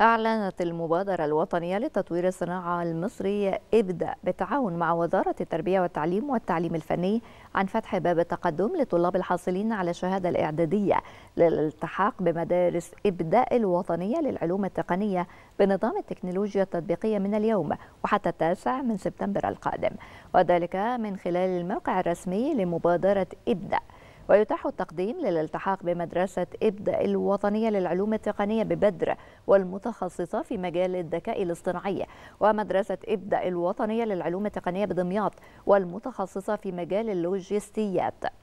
أعلنت المبادرة الوطنية لتطوير الصناعة المصرية إبدأ بالتعاون مع وزارة التربية والتعليم والتعليم الفني عن فتح باب التقدم لطلاب الحاصلين على الشهادة الإعدادية للالتحاق بمدارس ابدأ الوطنية للعلوم التقنية بنظام التكنولوجيا التطبيقية من اليوم وحتى التاسع من سبتمبر القادم وذلك من خلال الموقع الرسمي لمبادرة إبدأ ويتاح التقديم للالتحاق بمدرسة إبدأ الوطنية للعلوم التقنية ببدر والمتخصصة في مجال الذكاء الاصطناعي ومدرسة إبدأ الوطنية للعلوم التقنية بدمياط والمتخصصة في مجال اللوجستيات